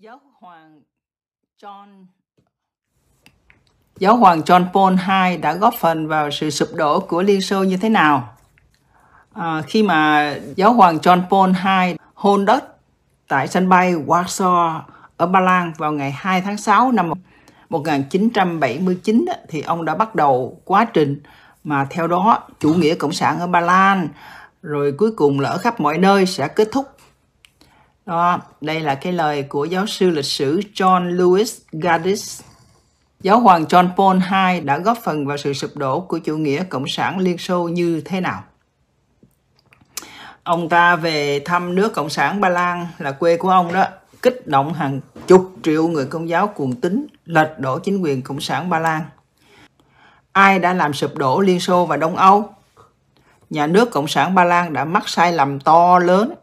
giáo hoàng John Giáo hoàng John Paul II đã góp phần vào sự sụp đổ của Liên Xô như thế nào? À, khi mà giáo hoàng John Paul II hôn đất tại sân bay Warsaw ở Ba Lan vào ngày 2 tháng 6 năm 1979 thì ông đã bắt đầu quá trình mà theo đó chủ nghĩa cộng sản ở Ba Lan rồi cuối cùng là ở khắp mọi nơi sẽ kết thúc đó, đây là cái lời của giáo sư lịch sử John Lewis Gaddis. Giáo hoàng John Paul II đã góp phần vào sự sụp đổ của chủ nghĩa Cộng sản Liên Xô như thế nào? Ông ta về thăm nước Cộng sản Ba Lan là quê của ông đó, kích động hàng chục triệu người công giáo cuồng tín lật đổ chính quyền Cộng sản Ba Lan. Ai đã làm sụp đổ Liên Xô và Đông Âu? Nhà nước Cộng sản Ba Lan đã mắc sai lầm to lớn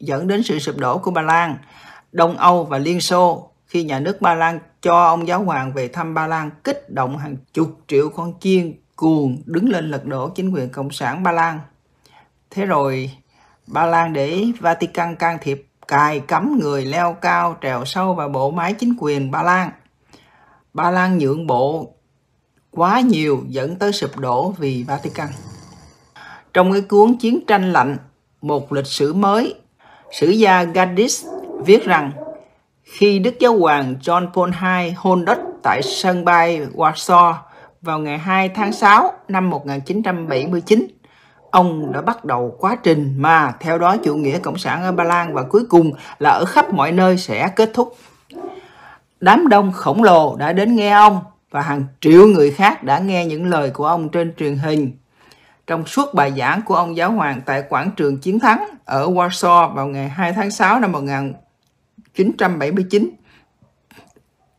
dẫn đến sự sụp đổ của Ba Lan, Đông Âu và Liên Xô khi nhà nước Ba Lan cho ông giáo hoàng về thăm Ba Lan kích động hàng chục triệu con chiên cuồng đứng lên lật đổ chính quyền Cộng sản Ba Lan. Thế rồi, Ba Lan để Vatican can thiệp cài cấm người leo cao trèo sâu vào bộ máy chính quyền Ba Lan. Ba Lan nhượng bộ quá nhiều dẫn tới sụp đổ vì Vatican. Trong cái cuốn Chiến tranh lạnh, một lịch sử mới Sử gia Gaddis viết rằng khi Đức Giáo hoàng John Paul II hôn đất tại sân bay Warsaw vào ngày 2 tháng 6 năm 1979, ông đã bắt đầu quá trình mà theo đó chủ nghĩa cộng sản ở Ba Lan và cuối cùng là ở khắp mọi nơi sẽ kết thúc. Đám đông khổng lồ đã đến nghe ông và hàng triệu người khác đã nghe những lời của ông trên truyền hình trong suốt bài giảng của ông giáo hoàng tại quảng trường Chiến Thắng ở Warsaw vào ngày 2 tháng 6 năm 1979.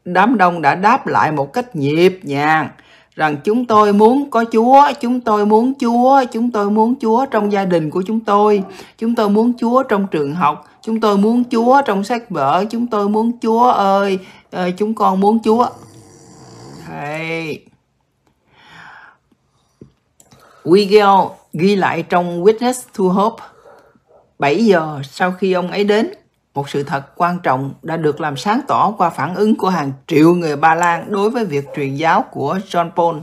Đám đông đã đáp lại một cách nhịp nhàng rằng chúng tôi muốn có Chúa, chúng tôi muốn Chúa, chúng tôi muốn Chúa trong gia đình của chúng tôi, chúng tôi muốn Chúa trong trường học, chúng tôi muốn Chúa trong sách vở, chúng tôi muốn Chúa ơi, ờ, chúng con muốn Chúa. Hey. Wigel ghi lại trong Witness to Hope 7 giờ sau khi ông ấy đến, một sự thật quan trọng đã được làm sáng tỏ qua phản ứng của hàng triệu người Ba Lan đối với việc truyền giáo của John Paul.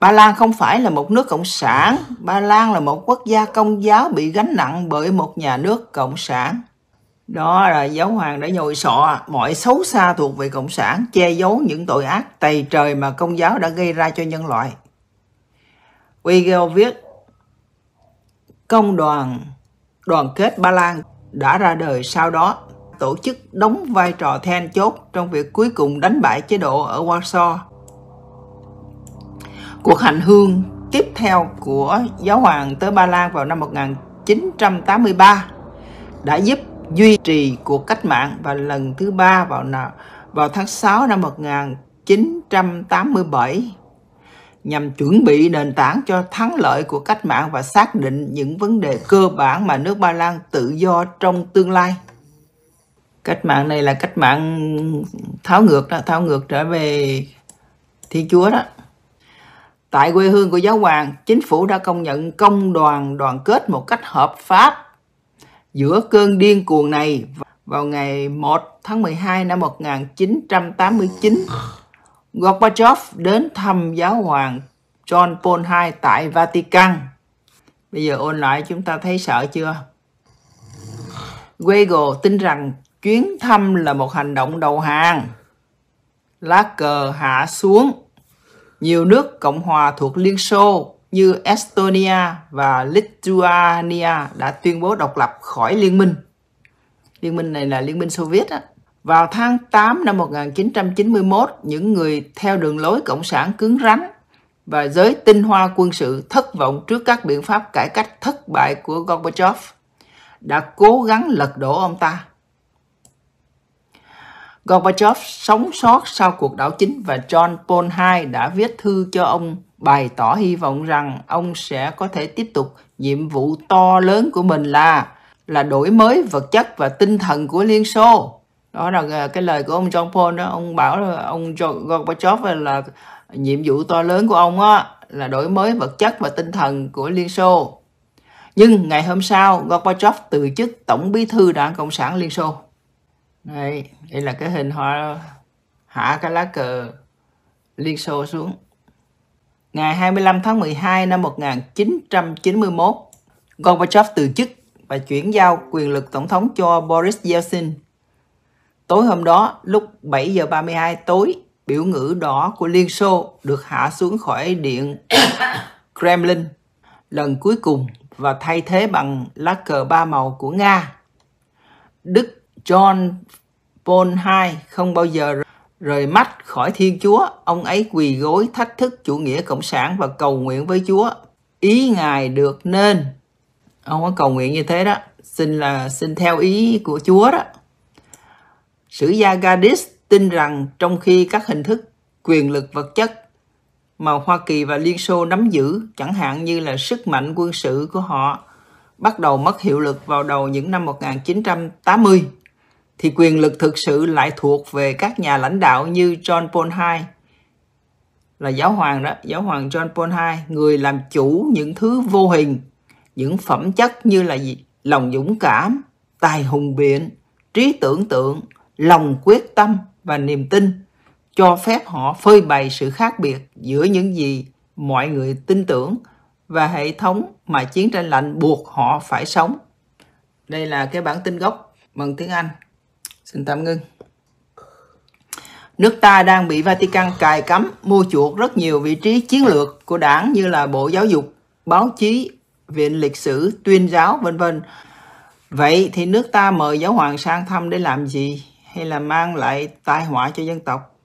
Ba Lan không phải là một nước cộng sản, Ba Lan là một quốc gia công giáo bị gánh nặng bởi một nhà nước cộng sản. Đó là giáo hoàng đã nhồi sọ mọi xấu xa thuộc về cộng sản, che giấu những tội ác tày trời mà công giáo đã gây ra cho nhân loại. Weigel viết Công đoàn đoàn kết Ba Lan đã ra đời sau đó tổ chức đóng vai trò then chốt trong việc cuối cùng đánh bại chế độ ở Warsaw. Cuộc hành hương tiếp theo của giáo hoàng tới Ba Lan vào năm 1983 đã giúp duy trì cuộc cách mạng và lần thứ ba vào vào tháng 6 năm 1987 nhằm chuẩn bị nền tảng cho thắng lợi của cách mạng và xác định những vấn đề cơ bản mà nước Ba Lan tự do trong tương lai. Cách mạng này là cách mạng tháo ngược đó, tháo ngược trở về Thiên Chúa đó. Tại quê hương của giáo hoàng, chính phủ đã công nhận công đoàn đoàn kết một cách hợp pháp giữa cơn điên cuồng này vào ngày 1 tháng 12 năm 1989. Gorbachev đến thăm giáo hoàng John Paul II tại Vatican. Bây giờ ôn lại chúng ta thấy sợ chưa? Weigel tin rằng chuyến thăm là một hành động đầu hàng. Lá cờ hạ xuống. Nhiều nước Cộng hòa thuộc Liên Xô như Estonia và Lithuania đã tuyên bố độc lập khỏi liên minh. Liên minh này là liên minh Xô Viết á. Vào tháng 8 năm 1991, những người theo đường lối cộng sản cứng rắn và giới tinh hoa quân sự thất vọng trước các biện pháp cải cách thất bại của Gorbachev đã cố gắng lật đổ ông ta. Gorbachev sống sót sau cuộc đảo chính và John Paul II đã viết thư cho ông bày tỏ hy vọng rằng ông sẽ có thể tiếp tục nhiệm vụ to lớn của mình là là đổi mới vật chất và tinh thần của Liên Xô đó là cái lời của ông John Paul đó ông bảo là ông Gorbachev là nhiệm vụ to lớn của ông á là đổi mới vật chất và tinh thần của Liên Xô nhưng ngày hôm sau Gorbachev từ chức tổng bí thư đảng cộng sản Liên Xô đây đây là cái hình họ hạ cái lá cờ Liên Xô xuống ngày 25 tháng 12 năm 1991 Gorbachev từ chức và chuyển giao quyền lực tổng thống cho Boris Yeltsin Tối hôm đó, lúc 7 giờ 32 tối, biểu ngữ đỏ của Liên Xô được hạ xuống khỏi điện Kremlin lần cuối cùng và thay thế bằng lá cờ ba màu của Nga. Đức John Paul II không bao giờ rời mắt khỏi Thiên Chúa, ông ấy quỳ gối thách thức chủ nghĩa cộng sản và cầu nguyện với Chúa. Ý Ngài được nên. Ông có cầu nguyện như thế đó, xin là xin theo ý của Chúa đó. Sử gia Gadis tin rằng trong khi các hình thức quyền lực vật chất mà Hoa Kỳ và Liên Xô nắm giữ, chẳng hạn như là sức mạnh quân sự của họ, bắt đầu mất hiệu lực vào đầu những năm 1980, thì quyền lực thực sự lại thuộc về các nhà lãnh đạo như John Paul II, là giáo hoàng đó, giáo hoàng John Paul II, người làm chủ những thứ vô hình, những phẩm chất như là gì? lòng dũng cảm, tài hùng biện, trí tưởng tượng, lòng quyết tâm và niềm tin cho phép họ phơi bày sự khác biệt giữa những gì mọi người tin tưởng và hệ thống mà chiến tranh lạnh buộc họ phải sống. Đây là cái bản tin gốc bằng tiếng Anh. Xin tạm ngưng. Nước ta đang bị Vatican cài cấm mua chuộc rất nhiều vị trí chiến lược của đảng như là Bộ Giáo dục, báo chí, viện lịch sử, tuyên giáo, vân vân. Vậy thì nước ta mời giáo hoàng sang thăm để làm gì? hay là mang lại tai họa cho dân tộc